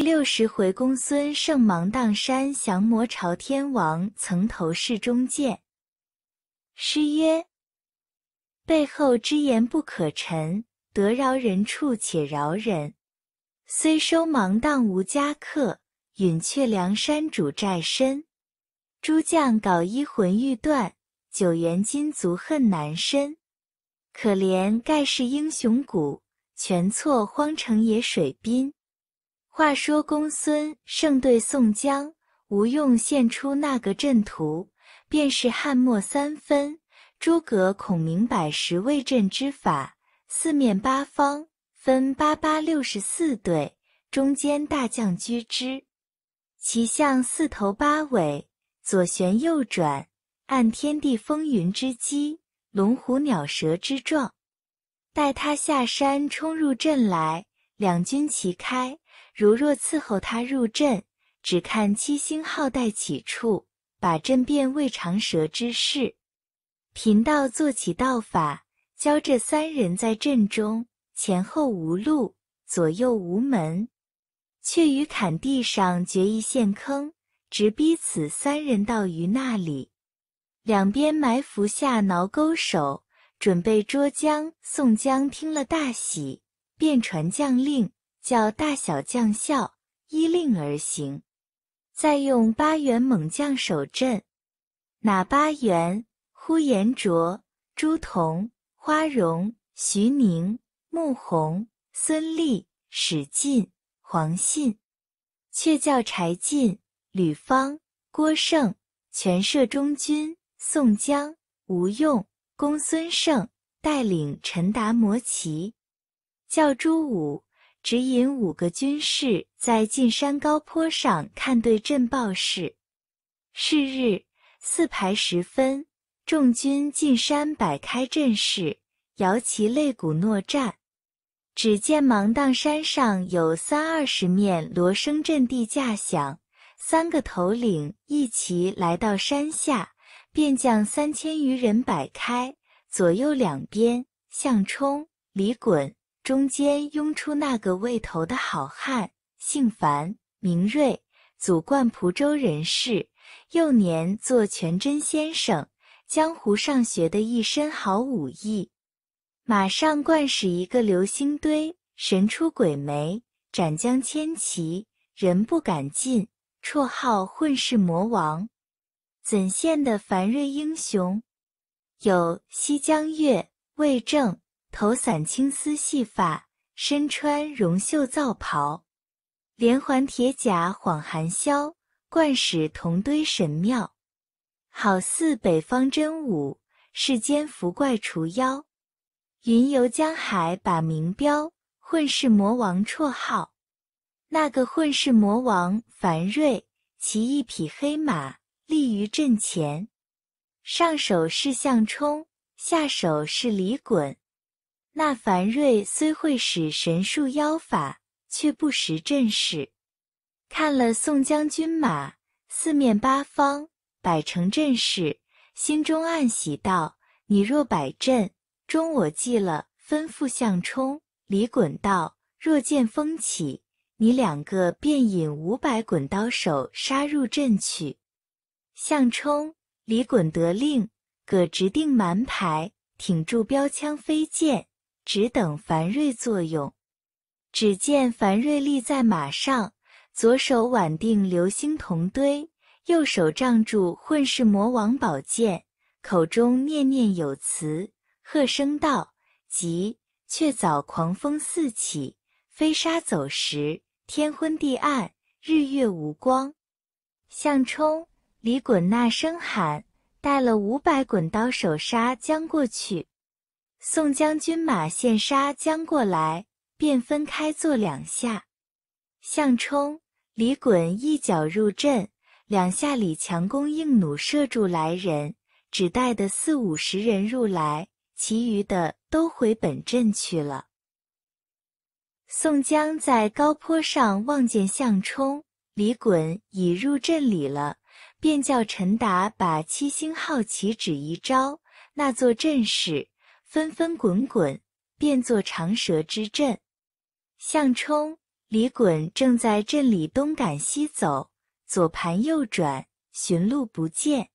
第六十回，公孙胜芒砀山降魔，朝天王曾头市中见。诗曰：背后之言不可陈，得饶人处且饶人。虽收芒砀无家客，允却梁山主寨身。诸将搞衣魂欲断，九原金足恨难伸。可怜盖世英雄骨，全错荒城野水滨。话说公孙胜对宋江、吴用献出那个阵图，便是汉末三分，诸葛孔明摆十围阵之法，四面八方分八八六十四队，中间大将居之，其象四头八尾，左旋右转，按天地风云之机，龙虎鸟蛇之状，待他下山冲入阵来，两军齐开。如若伺候他入阵，只看七星号带起处，把阵变为长蛇之势。贫道做起道法，教这三人在阵中前后无路，左右无门，却于坎地上掘一陷坑，直逼此三人到于那里，两边埋伏下挠钩手，准备捉江。宋江听了大喜，便传将令。叫大小将校依令而行，再用八员猛将守阵。哪八员？呼延灼、朱仝、花荣、徐宁、穆弘、孙立、史进、黄信。却叫柴进、吕方、郭盛全设中军。宋江、吴用、公孙胜带领陈达、摩骑，叫朱武。指引五个军士在进山高坡上看对阵报事。是日四排时分，众军进山摆开阵势，摇旗擂鼓，诺战。只见芒砀山上有三二十面锣声阵地架响，三个头领一齐来到山下，便将三千余人摆开左右两边，向冲李衮。中间拥出那个未头的好汉，姓樊，名瑞，祖贯蒲州人士，幼年做全真先生，江湖上学的一身好武艺，马上惯使一个流星堆，神出鬼没，斩将千骑，人不敢近，绰号混世魔王。怎见得樊瑞英雄？有西江月，魏正。头散青丝细发，身穿绒袖皂袍，连环铁甲晃寒霄，冠使铜堆神庙，好似北方真武，世间伏怪除妖，云游江海把名标，混世魔王绰号。那个混世魔王樊瑞，骑一匹黑马，立于阵前，上手是项冲，下手是李衮。那樊瑞虽会使神术妖法，却不识阵势。看了宋将军马四面八方摆成阵势，心中暗喜道：“你若摆阵，中我计了。”吩咐项冲、李衮道：“若见风起，你两个便引五百滚刀手杀入阵去。”项冲、李衮得令，葛直定蛮牌，挺住标枪飞剑。只等樊瑞作用。只见樊瑞立在马上，左手挽定流星铜堆，右手仗住混世魔王宝剑，口中念念有词，喝声道：“即却早狂风四起，飞沙走石，天昏地暗，日月无光。”向冲、李衮那声喊，带了五百滚刀手杀将过去。宋江军马现杀将过来，便分开做两下。项冲、李衮一脚入阵，两下里强弓硬弩射住来人，只带的四五十人入来，其余的都回本阵去了。宋江在高坡上望见项冲、李衮已入阵里了，便叫陈达把七星号旗指一招，那座阵势。纷纷滚滚，变作长蛇之阵。向冲、李衮正在阵里东赶西走，左盘右转，寻路不见。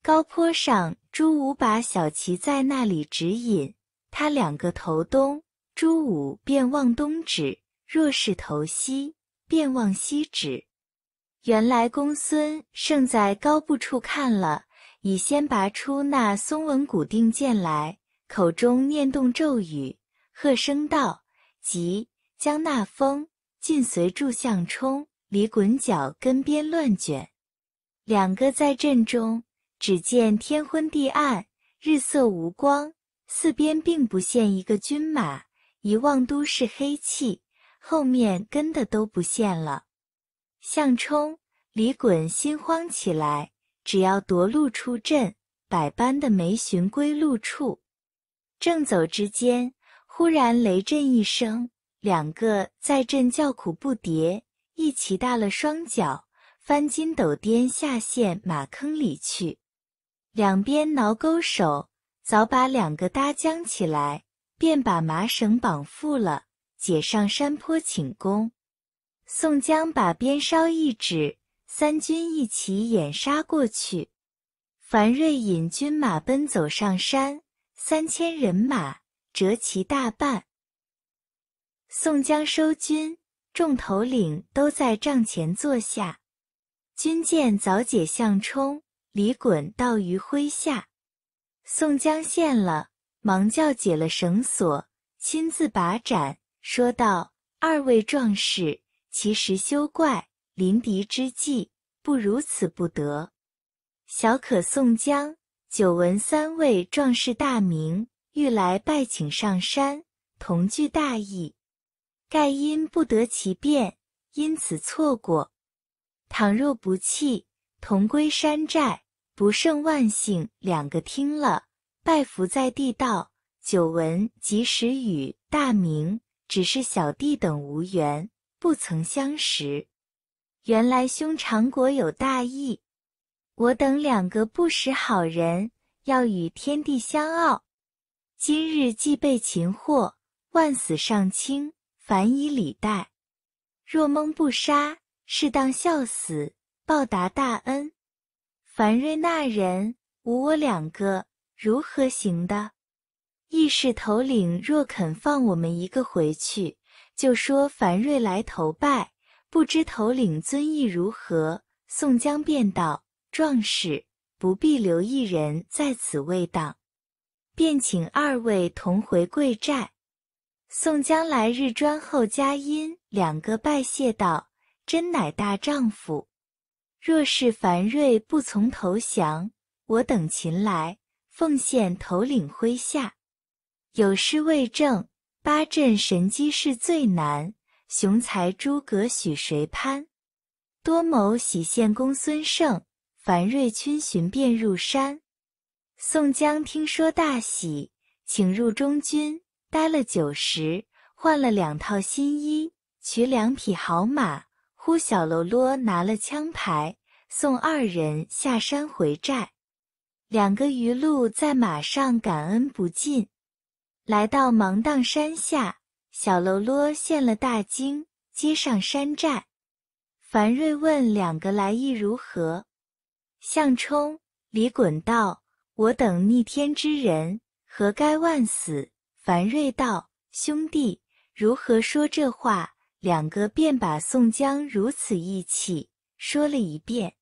高坡上，朱武把小旗在那里指引，他两个头东，朱武便望东指；若是头西，便望西指。原来公孙胜在高坡处看了，已先拔出那松纹古锭剑来。口中念动咒语，喝声道：“即将那风尽随柱相冲，李衮脚跟边乱卷。”两个在阵中，只见天昏地暗，日色无光，四边并不见一个军马，一望都是黑气，后面跟的都不见了。向冲、李衮心慌起来，只要夺路出阵，百般的没寻归路处。正走之间，忽然雷震一声，两个在阵叫苦不迭，一齐大了双脚，翻筋斗颠下陷马坑里去。两边挠钩手早把两个搭僵起来，便把麻绳绑缚了，解上山坡请功。宋江把鞭梢一指，三军一起掩杀过去。樊瑞引军马奔走上山。三千人马折其大半，宋江收军，众头领都在帐前坐下。军舰早解项冲、李衮到于麾下，宋江见了，忙叫解了绳索，亲自把斩，说道：“二位壮士，其实休怪，临敌之际不如此不得。”小可宋江。久闻三位壮士大名，欲来拜请上山同具大义，盖因不得其便，因此错过。倘若不弃，同归山寨，不胜万幸。两个听了，拜伏在地道：“久闻及时雨大名，只是小弟等无缘，不曾相识。原来兄长果有大义。”我等两个不识好人，要与天地相傲。今日既被擒获，万死尚轻，凡以礼待。若蒙不杀，适当笑死，报答大恩。樊瑞那人无我两个，如何行的？义士头领若肯放我们一个回去，就说樊瑞来投拜，不知头领尊意如何？宋江便道。壮士不必留一人在此为挡，便请二位同回贵寨。宋江来日专候佳音。两个拜谢道：“真乃大丈夫！若是樊瑞不从投降，我等擒来，奉献头领麾下。”有诗为证：“八阵神机是最难，雄才诸葛许谁攀？多谋喜献公孙胜。”樊瑞军寻便入山，宋江听说大喜，请入中军，待了酒时，换了两套新衣，取两匹好马，呼小喽啰拿了枪牌，送二人下山回寨。两个余路在马上感恩不尽，来到芒砀山下，小喽啰献了大惊，接上山寨。樊瑞问两个来意如何。项冲、李衮道：“我等逆天之人，何该万死。”樊瑞道：“兄弟，如何说这话？”两个便把宋江如此义气说了一遍。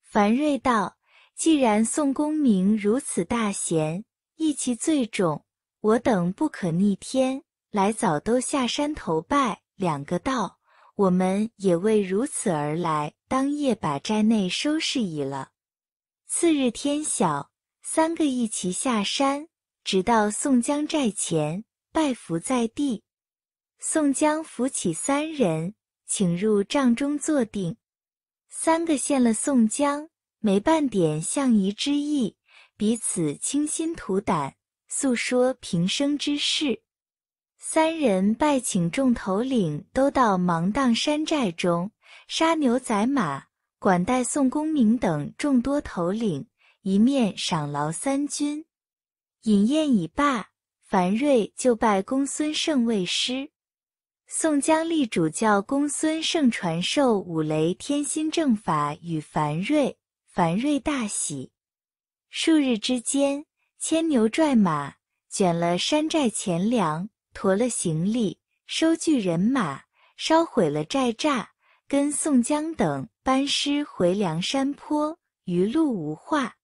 樊瑞道：“既然宋公明如此大贤，义气最重，我等不可逆天，来早都下山投拜。”两个道。我们也为如此而来。当夜把寨内收拾已了。次日天晓，三个一齐下山，直到宋江寨前拜伏在地。宋江扶起三人，请入帐中坐定。三个见了宋江，没半点相疑之意，彼此倾心吐胆，诉说平生之事。三人拜请众头领都到芒砀山寨中杀牛宰马，管带宋公明等众多头领，一面赏劳三军。饮宴已罢，樊瑞就拜公孙胜为师。宋江力主教公孙胜传授五雷天心正法与樊瑞，樊瑞大喜。数日之间，牵牛拽马，卷了山寨钱粮。驮了行李，收据人马，烧毁了寨栅，跟宋江等班师回梁山坡，余路无话。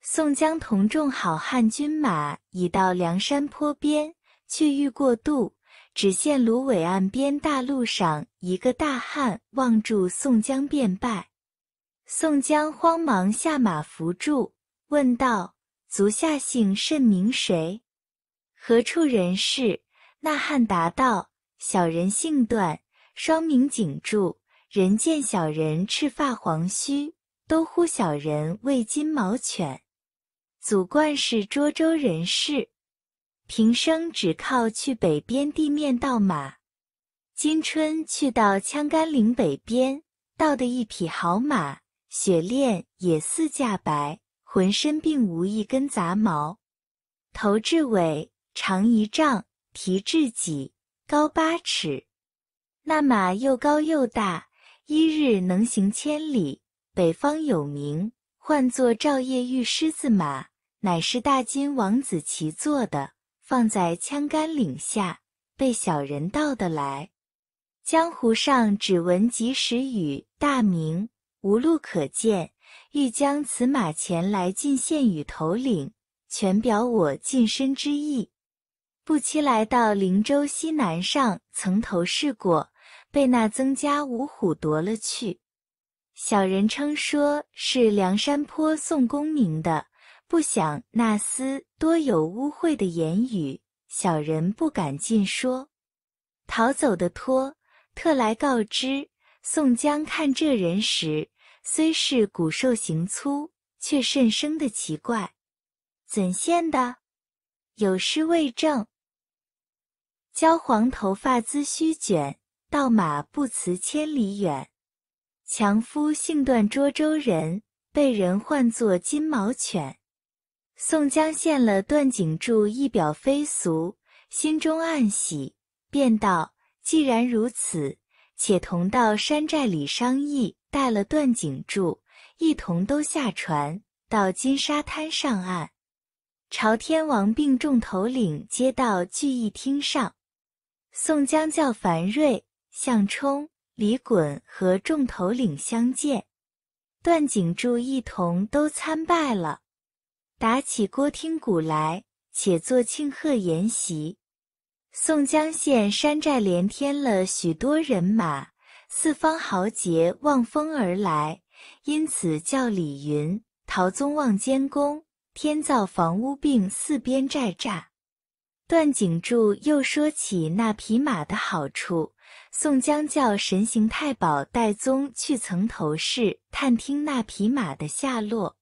宋江同众好汉军马已到梁山坡边，去欲过渡，只见芦苇岸边大路上一个大汉望住宋江便拜，宋江慌忙下马扶住，问道：“足下姓甚名谁？”何处人士？那汉答道：“小人姓段，双名景柱。人见小人赤发黄须，都呼小人为金毛犬。祖贯是涿州人士，平生只靠去北边地面盗马。今春去到枪杆岭北边，盗的一匹好马，雪练也似架白，浑身并无一根杂毛，头至尾。”长一丈，蹄至几高八尺。那马又高又大，一日能行千里。北方有名，唤作赵叶玉狮子马，乃是大金王子骑坐的，放在枪杆岭下，被小人盗的来。江湖上只闻及时雨大名，无路可见，欲将此马前来进献与头领，全表我近身之意。不期来到灵州西南上，曾投试过，被那曾家五虎夺了去。小人称说是梁山坡宋公明的，不想那厮多有污秽的言语，小人不敢尽说。逃走的托特来告知宋江，看这人时，虽是骨瘦形粗，却甚生的奇怪，怎献的？有诗为证。焦黄头发恣须卷，道马不辞千里远。强夫姓段，涿州人，被人唤作金毛犬。宋江见了段景柱一表非俗，心中暗喜，便道：“既然如此，且同到山寨里商议。”带了段景柱一同都下船，到金沙滩上岸，朝天王并众头领接到聚义厅上。宋江叫樊瑞、向冲、李衮和众头领相见，段景柱一同都参拜了，打起锅听鼓来，且做庆贺筵席。宋江县山寨连添了许多人马，四方豪杰望风而来，因此叫李云、陶宗望监工，天造房屋，并四边寨栅。段景柱又说起那匹马的好处。宋江叫神行太保戴宗去层头市探听那匹马的下落。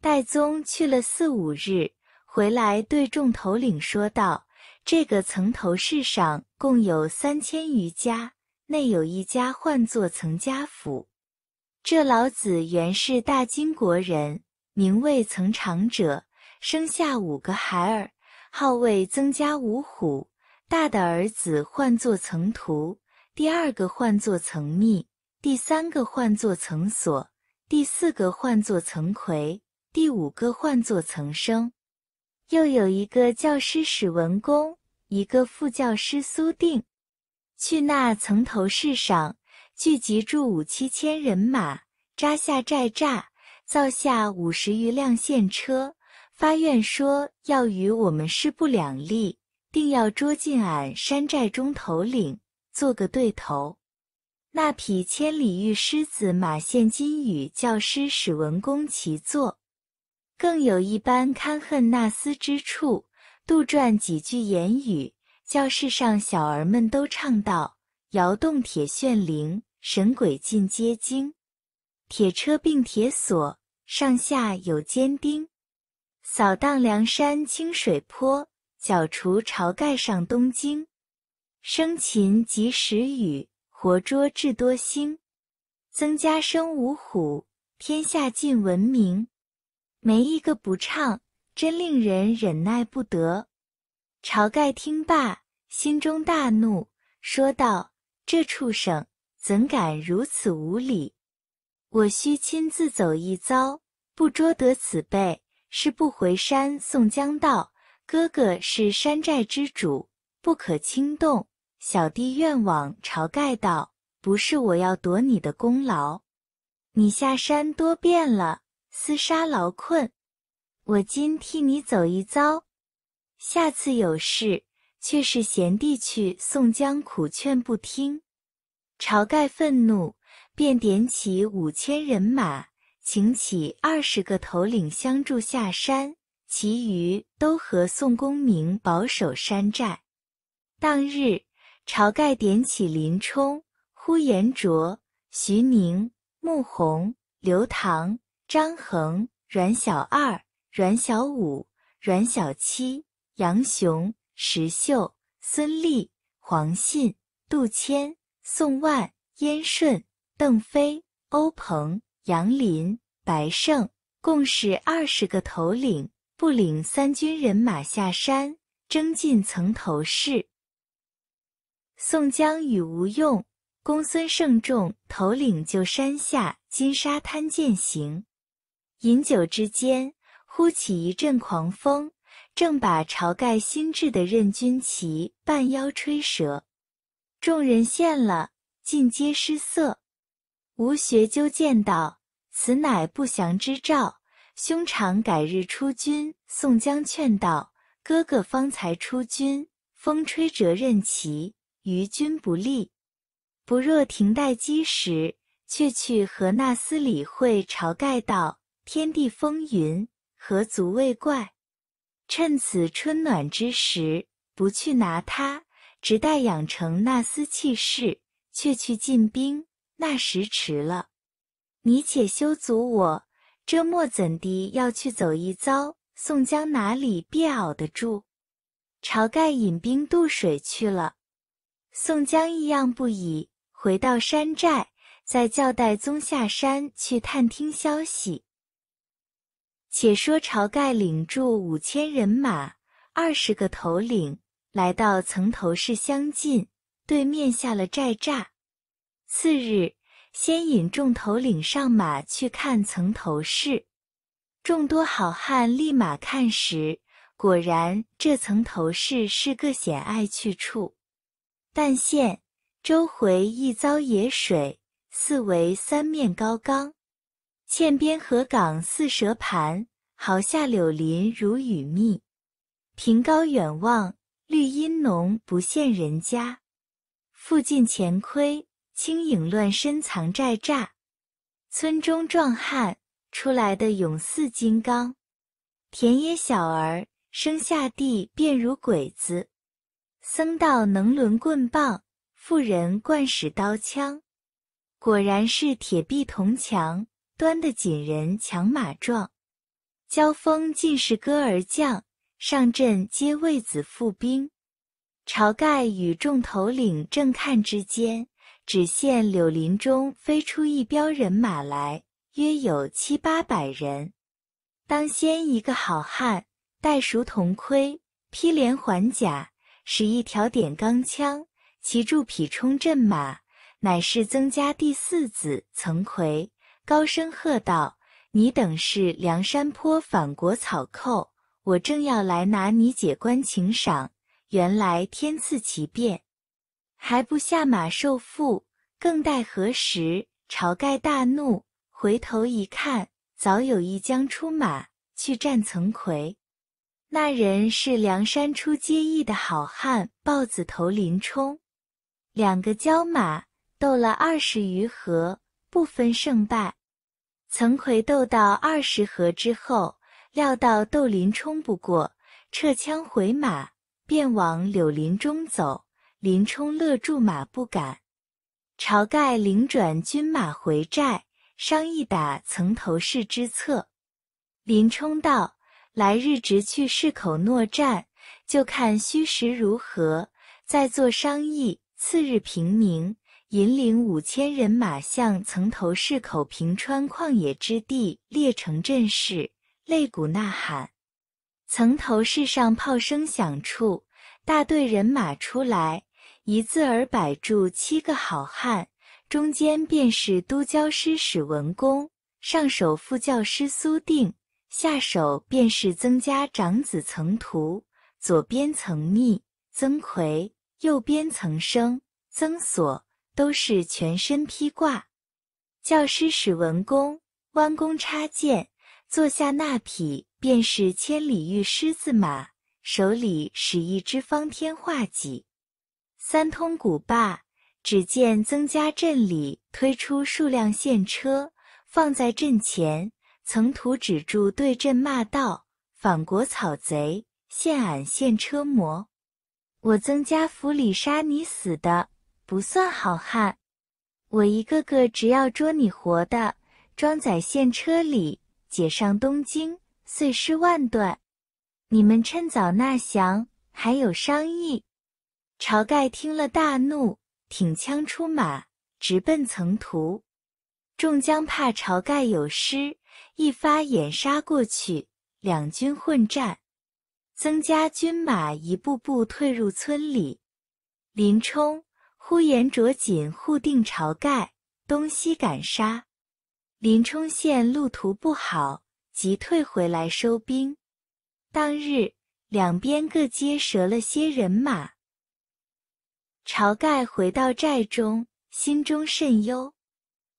戴宗去了四五日，回来对众头领说道：“这个层头市上共有三千余家，内有一家唤作曾家府。这老子原是大金国人，名为曾长者，生下五个孩儿。”号位增加五虎，大的儿子唤作曾屠，第二个唤作曾密，第三个唤作曾锁，第四个唤作曾魁，第五个唤作曾生。又有一个教师史文恭，一个副教师苏定，去那曾头市上聚集住五七千人马，扎下寨栅，造下五十余辆现车。发愿说要与我们势不两立，定要捉进俺山寨中头领，做个对头。那匹千里玉狮子马现金与教师史文恭齐坐。更有一般堪恨纳厮之处，杜撰几句言语，教室上小儿们都唱道：摇动铁旋铃，神鬼尽皆惊。铁车并铁锁，上下有尖钉。扫荡梁山清水坡，剿除晁盖上东京，生擒及时雨，活捉智多星，曾家生五虎，天下尽闻名。没一个不唱，真令人忍耐不得。晁盖听罢，心中大怒，说道：“这畜生怎敢如此无礼？我须亲自走一遭，不捉得此辈！”是不回山，宋江道：“哥哥是山寨之主，不可轻动。”小弟愿往。晁盖道：“不是我要夺你的功劳，你下山多变了，厮杀劳困，我今替你走一遭。下次有事，却是贤弟去。”宋江苦劝不听，晁盖愤怒，便点起五千人马。请起二十个头领相助下山，其余都和宋公明保守山寨。当日，晁盖点起林冲、呼延灼、徐宁、穆弘、刘唐、张衡、阮小二、阮小五、阮小七、杨雄、石秀、孙立、黄信、杜迁、宋万、燕顺、邓飞、欧鹏。杨林、白胜共是二十个头领，不领三军人马下山，争进曾头市。宋江与吴用、公孙胜众头领就山下金沙滩践行。饮酒之间，忽起一阵狂风，正把晁盖新制的任军旗半腰吹折，众人见了，尽皆失色。吴学究见道。此乃不祥之兆，兄长改日出军。宋江劝道：“哥哥方才出军，风吹折刃旗，于军不利。不若停待机时，却去和那厮理会。”晁盖道：“天地风云，何足为怪？趁此春暖之时，不去拿他，只待养成那厮气势，却去进兵，那时迟了。”你且休阻我，这墨怎地要去走一遭？宋江哪里便熬得住？晁盖引兵渡水去了。宋江异样不已，回到山寨，再叫戴宗下山去探听消息。且说晁盖领住五千人马，二十个头领，来到曾头市相近对面下了寨栅。次日。先引众头领上马去看层头市。众多好汉立马看时，果然这层头市是个险隘去处。但现周回一遭野水，四围三面高冈，欠边河港似蛇盘，壕下柳林如雨密。平高远望，绿阴浓不现人家。附近前窥，轻影乱，深藏寨栅；村中壮汉出来的勇似金刚，田野小儿生下地便如鬼子。僧道能抡棍棒，妇人惯使刀枪。果然是铁壁铜墙，端的紧人强马壮。交锋尽是歌儿将，上阵皆卫子副兵。晁盖与众头领正看之间。只见柳林中飞出一彪人马来，约有七八百人。当先一个好汉，戴熟铜盔，披连环甲，使一条点钢枪，骑住匹冲阵马，乃是曾家第四子曾奎。高声喝道：“你等是梁山坡反国草寇，我正要来拿你解官请赏。原来天赐奇变。”还不下马受缚，更待何时？晁盖大怒，回头一看，早有一将出马去战曾奎。那人是梁山出街义的好汉豹子头林冲。两个交马斗了二十余合，不分胜败。曾奎斗到二十合之后，料到斗林冲不过，撤枪回马，便往柳林中走。林冲勒住马不敢。晁盖领转军马回寨，商议打曾头市之策。林冲道：“来日直去市口搦战，就看虚实如何，再做商议。”次日平明，引领五千人马向曾头市口平川旷野之地列成阵势，擂鼓呐喊。曾头市上炮声响处，大队人马出来。一字儿摆住七个好汉，中间便是都教师史文恭，上手副教师苏定，下手便是曾家长子曾徒，左边曾密、曾奎，右边曾生、曾锁，都是全身披挂。教师史文恭弯弓插箭，坐下那匹便是千里玉狮子马，手里使一只方天画戟。三通古坝，只见曾家镇里推出数辆现车，放在阵前。曾土止住对阵骂道：“反国草贼，陷俺县车模！我曾家府里杀你死的不算好汉，我一个个只要捉你活的，装载现车里解上东京，碎尸万段！你们趁早纳降，还有商议。”晁盖听了，大怒，挺枪出马，直奔曾图。众将怕晁盖有失，一发掩杀过去，两军混战。曾家军马一步步退入村里。林冲、呼延灼紧护定晁盖，东西赶杀。林冲见路途不好，即退回来收兵。当日，两边各皆折了些人马。晁盖回到寨中，心中甚忧。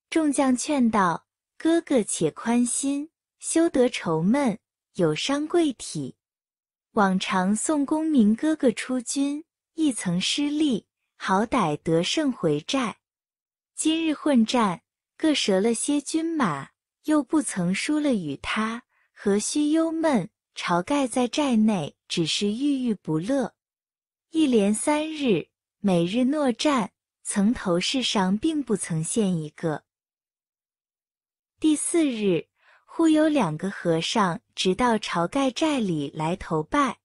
众将劝道：“哥哥且宽心，休得愁闷，有伤贵体。往常宋公明哥哥出军，亦曾失利，好歹得胜回寨。今日混战，各折了些军马，又不曾输了与他，何须忧闷？”晁盖在寨内只是郁郁不乐，一连三日。每日诺战，曾头市上并不曾现一个。第四日，忽有两个和尚，直到晁盖寨里来投拜。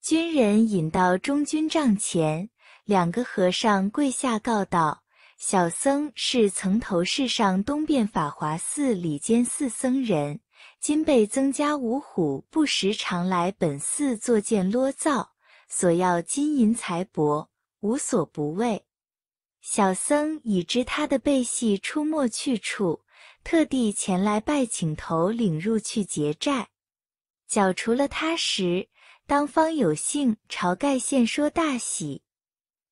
军人引到中军帐前，两个和尚跪下告道：“小僧是曾头市上东边法华寺里间寺僧人，今被曾家五虎不时常来本寺作见啰造，索要金银财帛。”无所不畏，小僧已知他的背隙出没去处，特地前来拜请头领入去结寨，剿除了他时，当方有幸晁盖现说大喜，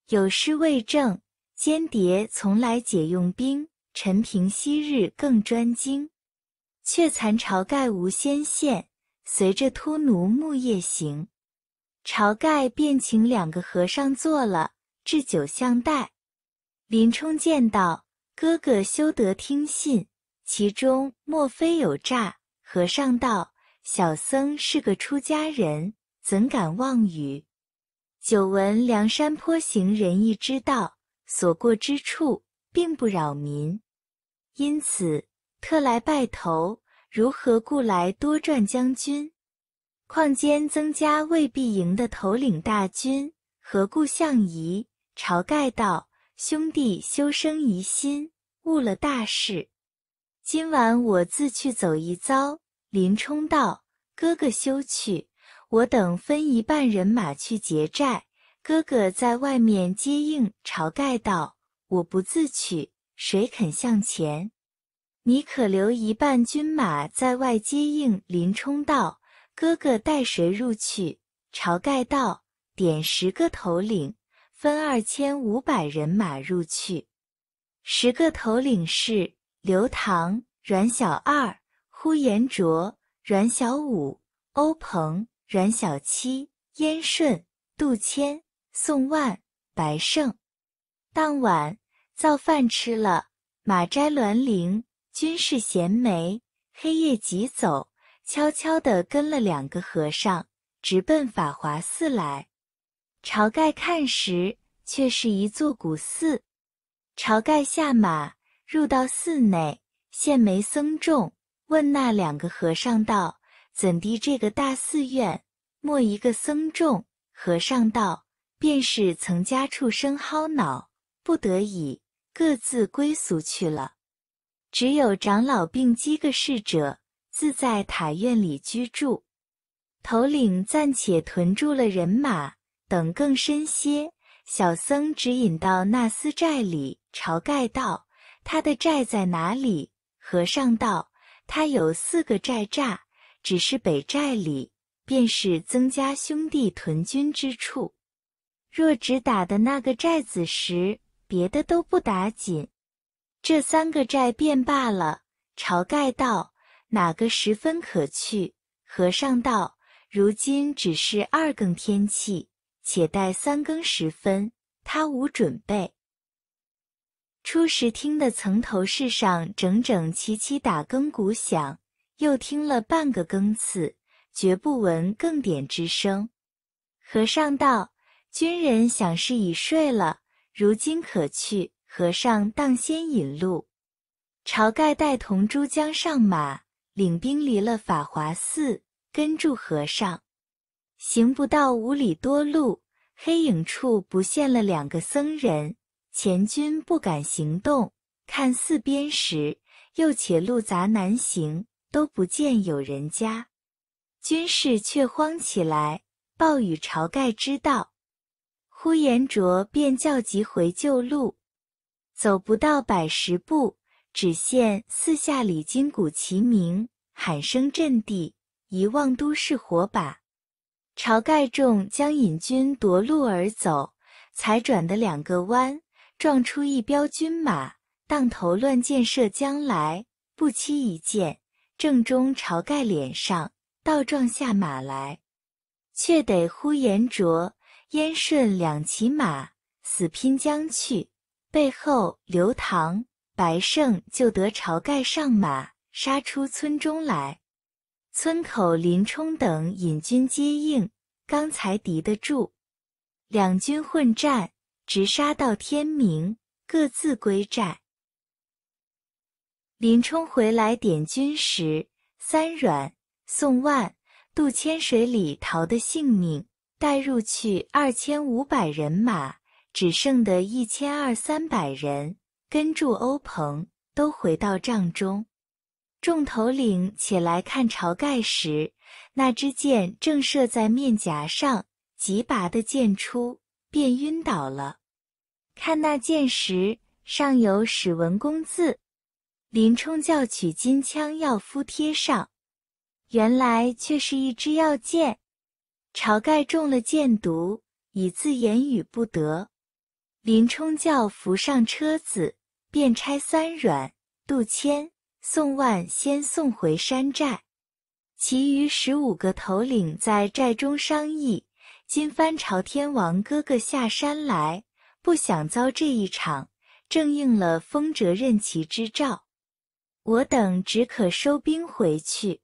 有诗为证：间谍从来解用兵，陈平昔日更专精。却残朝盖无先见，随着突奴木叶行。晁盖便请两个和尚坐了，置酒相待。林冲见道：“哥哥休得听信，其中莫非有诈？”和尚道：“小僧是个出家人，怎敢妄语？久闻梁山坡行仁义之道，所过之处并不扰民，因此特来拜头。如何故来多赚将军？”况兼增加未必营的头领大军，何故相疑？晁盖道：“兄弟，修身疑心，误了大事。今晚我自去走一遭。”林冲道：“哥哥休去，我等分一半人马去劫寨，哥哥在外面接应。”晁盖道：“我不自去，谁肯向前？你可留一半军马在外接应。”林冲道。哥哥带谁入去？晁盖道：“点十个头领，分二千五百人马入去。十个头领是刘唐、阮小二、呼延灼、阮小五、欧鹏、阮小七、燕顺、杜迁、宋万、白胜。”当晚造饭吃了，马斋栾铃，军士衔枚，黑夜即走。悄悄地跟了两个和尚，直奔法华寺来。晁盖看时，却是一座古寺。晁盖下马入到寺内，见没僧众，问那两个和尚道：“怎的这个大寺院，莫一个僧众？”和尚道：“便是曾家畜生薅脑，不得已各自归俗去了。只有长老病几个侍者。”自在塔院里居住，头领暂且屯住了人马，等更深些。小僧指引到那厮寨里。晁盖道：“他的寨在哪里？”和尚道：“他有四个寨栅，只是北寨里便是曾家兄弟屯军之处。若只打的那个寨子时，别的都不打紧。这三个寨便罢了。”晁盖道。哪个时分可去？和尚道：“如今只是二更天气，且待三更时分，他无准备。”初时听得层头市上整整齐齐打更鼓响，又听了半个更次，绝不闻更点之声。和尚道：“军人想是已睡了，如今可去。”和尚当先引路，晁盖带同珠江上马。领兵离了法华寺，跟住和尚，行不到五里多路，黑影处不见了两个僧人。前军不敢行动，看四边时，又且路杂难行，都不见有人家。军士却慌起来，报与晁盖知道。呼延灼便叫急回旧路，走不到百十步。只见四下里金鼓齐鸣，喊声震地，一望都是火把。晁盖众将引军夺路而走，才转的两个弯，撞出一彪军马，当头乱箭射将来。不期一箭正中晁盖脸上，倒撞下马来。却得呼延灼、燕顺两骑马死拼将去，背后刘唐。白胜就得晁盖上马，杀出村中来。村口林冲等引军接应，刚才敌得住。两军混战，直杀到天明，各自归寨。林冲回来点军时，三阮、宋万、杜千水里逃的性命，带入去二千五百人马，只剩得一千二三百人。跟住欧鹏都回到帐中，众头领起来看晁盖时，那支箭正射在面颊上，急拔的箭出，便晕倒了。看那箭时，上有史文恭字。林冲叫取金枪要敷贴上，原来却是一支药箭。晁盖中了箭毒，已自言语不得。林冲叫扶上车子。便差三阮、杜迁、宋万先送回山寨，其余十五个头领在寨中商议：今番朝天王哥哥下山来，不想遭这一场，正应了风折任其之兆。我等只可收兵回去，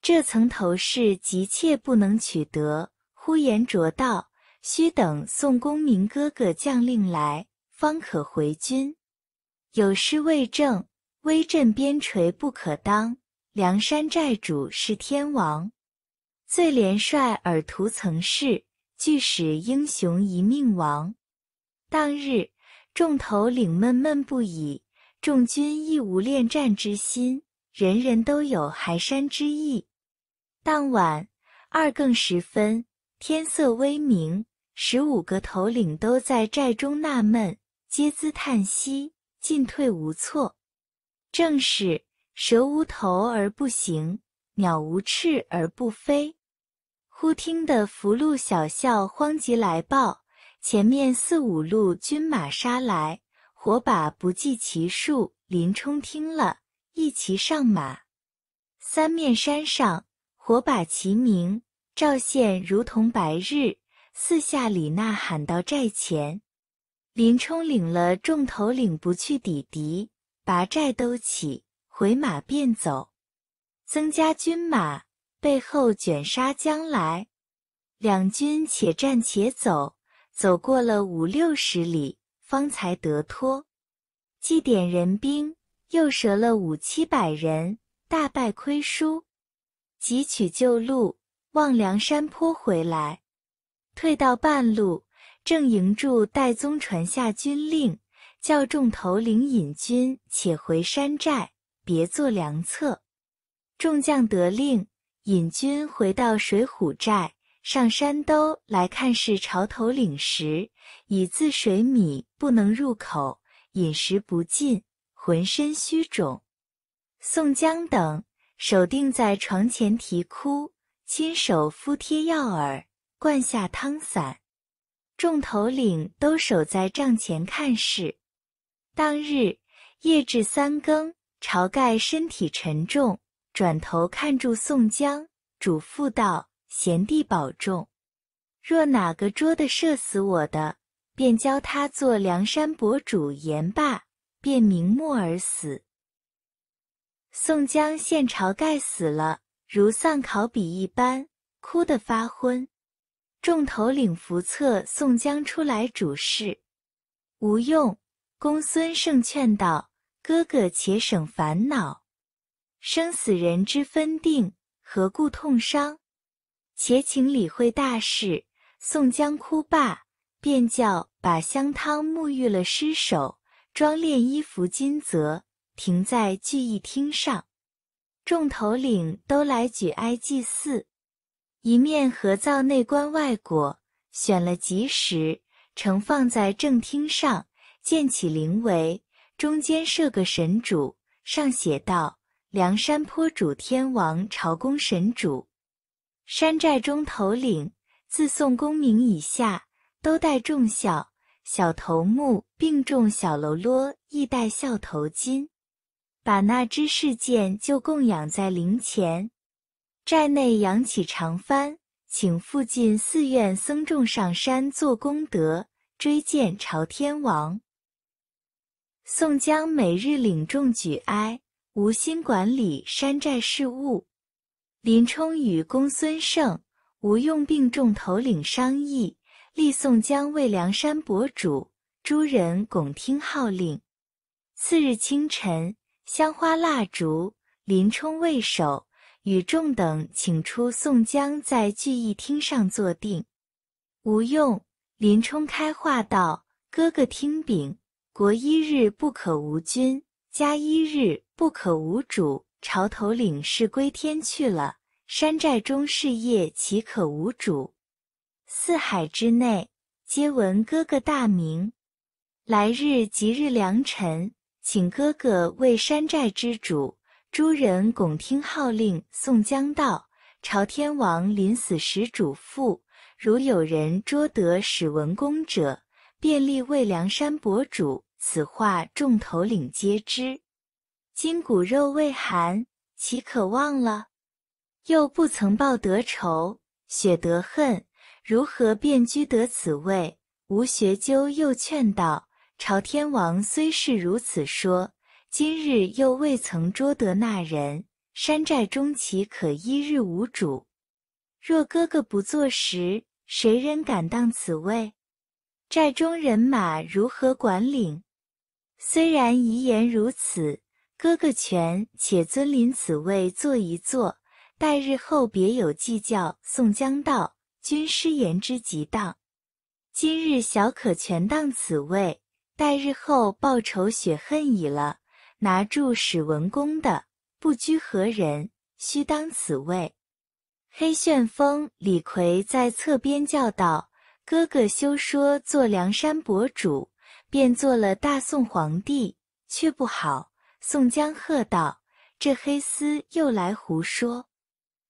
这层头饰急切不能取得。呼延灼道：“须等宋公明哥哥将令来，方可回军。”有诗为证：威震边陲不可当，梁山寨主是天王。最连帅尔图曾是，俱使英雄一命亡。当日众头领闷闷不已，众军亦无恋战之心，人人都有还山之意。当晚二更时分，天色微明，十五个头领都在寨中纳闷，皆自叹息。进退无措，正是蛇无头而不行，鸟无翅而不飞。忽听得福禄小校慌急来报，前面四五路军马杀来，火把不计其数。林冲听了一齐上马。三面山上火把齐鸣，照现如同白日。四下里呐喊到寨前。林冲领了众头领，不去抵敌，拔寨兜起，回马便走。增加军马，背后卷杀将来。两军且战且走，走过了五六十里，方才得脱。既点人兵，又折了五七百人，大败亏输，急取旧路，望梁山坡回来。退到半路。正营住戴宗传下军令，叫众头领引军且回山寨，别作良策。众将得令，引军回到水浒寨上山兜来看是潮头领时，已自水米不能入口，饮食不进，浑身虚肿。宋江等守定在床前啼哭，亲手敷贴药饵，灌下汤散。众头领都守在帐前看事。当日夜至三更，晁盖身体沉重，转头看住宋江，嘱咐道：“贤弟保重。若哪个捉的射死我的，便教他做梁山伯主。言罢，便瞑目而死。”宋江见晁盖死了，如丧考妣一般，哭得发昏。众头领扶册宋江出来主事，吴用、公孙胜劝道：“哥哥且省烦恼，生死人之分定，何故痛伤？且请理会大事。”宋江哭罢，便叫把香汤沐浴了尸首，装殓衣服金泽，停在聚义厅上。众头领都来举哀祭祀。一面合造内棺外椁，选了吉时，盛放在正厅上，建起灵围，中间设个神主，上写道：“梁山坡主天王朝公神主，山寨中头领自宋公明以下，都戴重孝；小头目并重小喽啰亦戴孝头巾。”把那只事件就供养在灵前。寨内扬起长幡，请附近寺院僧众上山做功德，追荐朝天王。宋江每日领众举哀，无心管理山寨事务。林冲与公孙胜、吴用并众头领商议，立宋江为梁山伯主，诸人拱听号令。次日清晨，香花蜡烛，林冲为首。与众等请出宋江，在聚义厅上坐定。吴用、林冲开话道：“哥哥听禀，国一日不可无君，家一日不可无主。朝头领是归天去了，山寨中事业岂可无主？四海之内皆闻哥哥大名。来日即日良辰，请哥哥为山寨之主。”诸人拱听号令。宋江道：“朝天王临死时嘱咐，如有人捉得史文恭者，便立为梁山伯主。”此话众头领皆知。今骨肉未寒，岂可忘了？又不曾报得仇，雪得恨，如何便居得此位？吴学究又劝道：“朝天王虽是如此说。”今日又未曾捉得那人，山寨中岂可一日无主？若哥哥不坐时，谁人敢当此位？寨中人马如何管领？虽然遗言如此，哥哥权且尊临此位坐一坐，待日后别有计较。宋江道：“军师言之极当，今日小可权当此位，待日后报仇雪恨已了。”拿住史文恭的不拘何人，须当此位。黑旋风李逵在侧边叫道：“哥哥休说做梁山伯主，便做了大宋皇帝，却不好。”宋江喝道：“这黑厮又来胡说！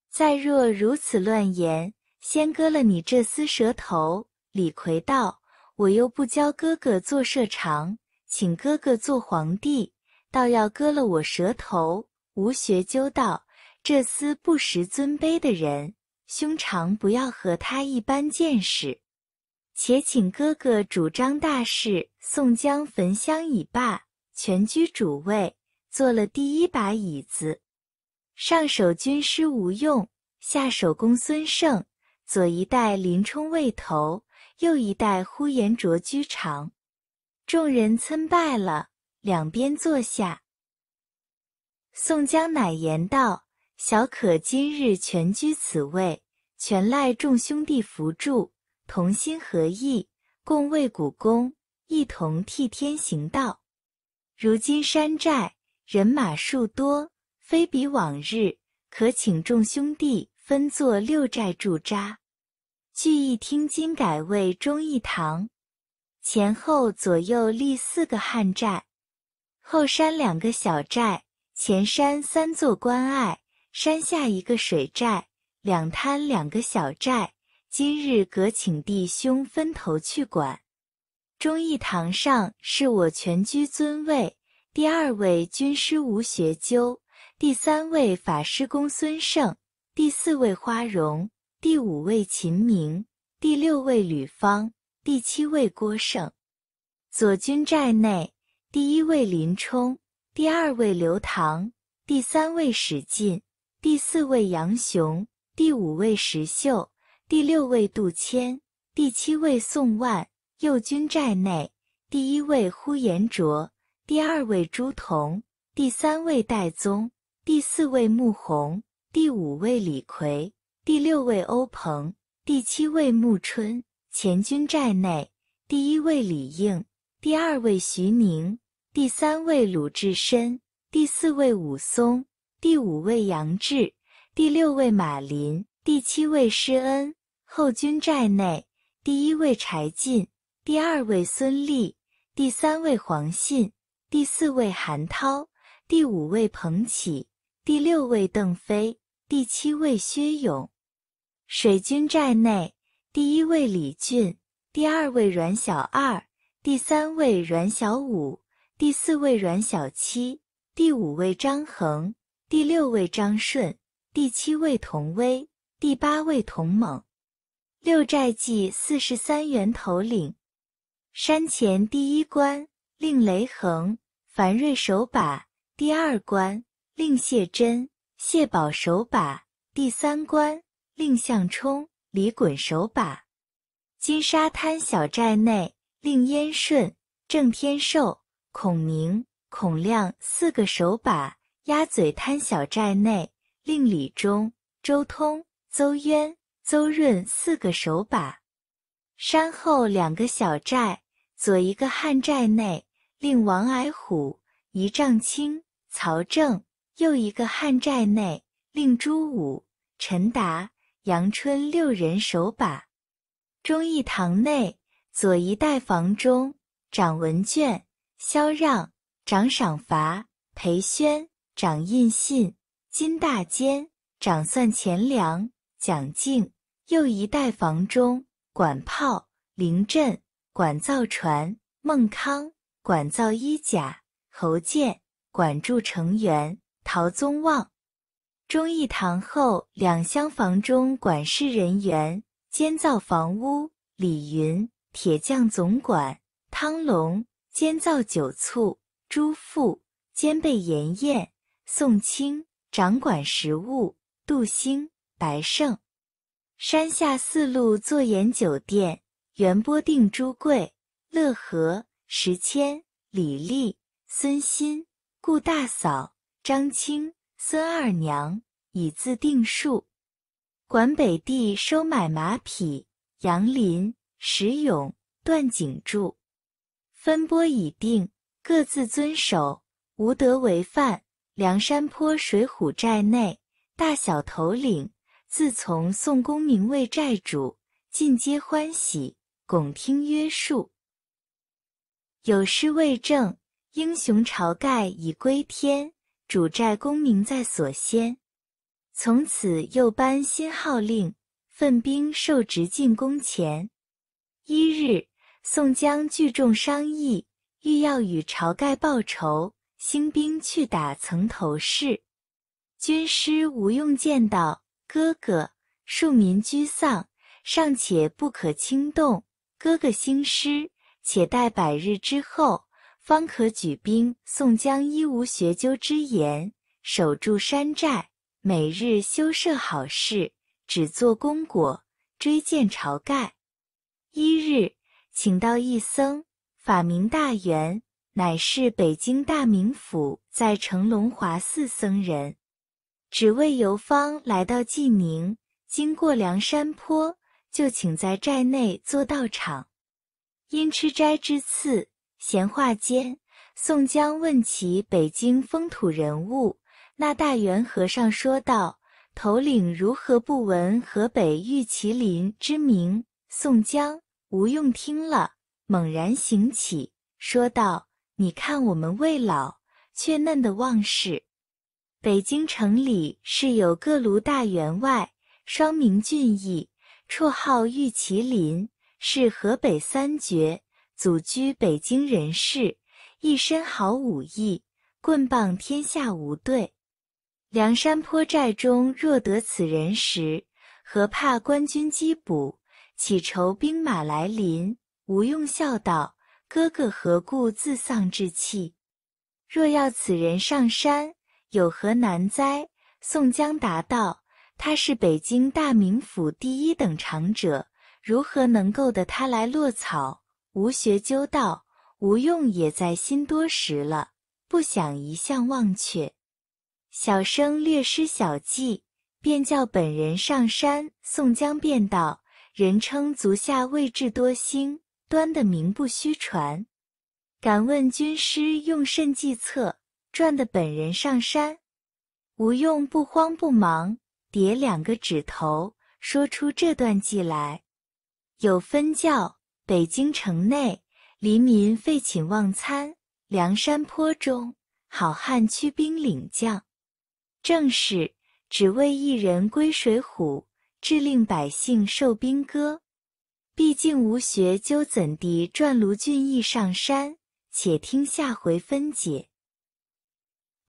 再若如此乱言，先割了你这厮舌头！”李逵道：“我又不教哥哥做社长，请哥哥做皇帝。”倒要割了我舌头！吴学究道：“这厮不识尊卑的人，兄长不要和他一般见识。且请哥哥主张大事。”宋江焚香已罢，全居主位，坐了第一把椅子。上首军师吴用，下首公孙胜，左一代林冲为头，右一代呼延灼居长。众人参拜了。两边坐下，宋江乃言道：“小可今日全居此位，全赖众兄弟扶助，同心合意，共为古公，一同替天行道。如今山寨人马数多，非比往日，可请众兄弟分作六寨驻扎。聚义厅今改为忠义堂，前后左右立四个汉寨。”后山两个小寨，前山三座关隘，山下一个水寨，两滩两个小寨。今日各请弟兄分头去管。忠义堂上是我全居尊位，第二位军师吴学究，第三位法师公孙胜，第四位花荣，第五位秦明，第六位吕方，第七位郭胜。左军寨内。第一位林冲，第二位刘唐，第三位史进，第四位杨雄，第五位石秀，第六位杜迁，第七位宋万。右军寨内，第一位呼延灼，第二位朱仝，第三位戴宗，第四位穆弘，第五位李逵，第六位欧鹏，第七位穆春。前军寨内，第一位李应。第二位徐宁，第三位鲁智深，第四位武松，第五位杨志，第六位马林，第七位施恩。后军寨内，第一位柴进，第二位孙立，第三位黄信，第四位韩滔，第五位彭玘，第六位邓飞，第七位薛永。水军寨内，第一位李俊，第二位阮小二。第三位阮小五，第四位阮小七，第五位张衡，第六位张顺，第七位童威，第八位童猛。六寨记四十三员头领，山前第一关令雷横、樊瑞守把；第二关令谢珍、谢宝守把；第三关令向冲、李衮守把。金沙滩小寨内。令燕顺、郑天寿、孔明、孔亮四个手把鸭嘴滩小寨内；令李忠、周通、邹渊、邹润四个手把山后两个小寨，左一个汉寨内令王矮虎、一丈青、曹正；右一个汉寨内令朱武、陈达、杨春六人守把忠义堂内。左一代房中掌文卷，萧让掌赏罚，裴宣掌印信，金大坚掌算钱粮，蒋敬。右一代房中管炮，凌震，管造船，孟康管造衣甲，侯建，管铸成员，陶宗旺。忠义堂后两厢房中管事人员监造房屋，李云。铁匠总管汤龙监造酒醋朱富兼备盐宴宋清掌管食物杜兴白胜山下四路坐盐酒店袁波定朱贵乐和时迁李立孙新顾大嫂张青孙二娘以字定数管北地收买马匹杨林。石勇、段景柱分拨已定，各自遵守，无德违犯。梁山坡、水浒寨内大小头领，自从宋公明为寨主，尽皆欢喜，拱听约束。有诗为证：“英雄晁盖已归天，主寨功名在所先。从此又颁新号令，分兵受职进宫前。”一日，宋江聚众商议，欲要与晁盖报仇，兴兵去打曾头市。军师吴用见到哥哥，庶民沮丧，尚且不可轻动。哥哥兴师，且待百日之后，方可举兵。宋江依吴学究之言，守住山寨，每日修设好事，只做功果，追荐晁盖。一日，请到一僧，法名大圆，乃是北京大名府在成龙华寺僧人。只为游方来到济宁，经过梁山坡，就请在寨内做道场。因吃斋之次，闲话间，宋江问起北京风土人物，那大圆和尚说道：“头领如何不闻河北玉麒麟之名？”宋江。吴用听了，猛然醒起，说道：“你看我们未老，却嫩的旺事。北京城里是有个卢大员外，双名俊逸，绰号玉麒麟，是河北三绝，祖居北京人士，一身好武艺，棍棒天下无对。梁山坡寨中若得此人时，何怕官军缉捕？”起愁兵马来临，吴用笑道：“哥哥何故自丧志气？若要此人上山，有何难哉？”宋江答道：“他是北京大名府第一等长者，如何能够得他来落草？”吴学究道：“吴用也在心多时了，不想一向忘却。小生略施小计，便叫本人上山。”宋江便道。人称足下位置多星，端的名不虚传。敢问军师用甚计策，赚的本人上山？吴用不慌不忙，叠两个指头，说出这段计来：有分教，北京城内黎民废寝忘餐，梁山坡中好汉驱兵领将，正是只为一人归水浒。致令百姓受兵戈。毕竟吴学究怎地转卢俊义上山？且听下回分解。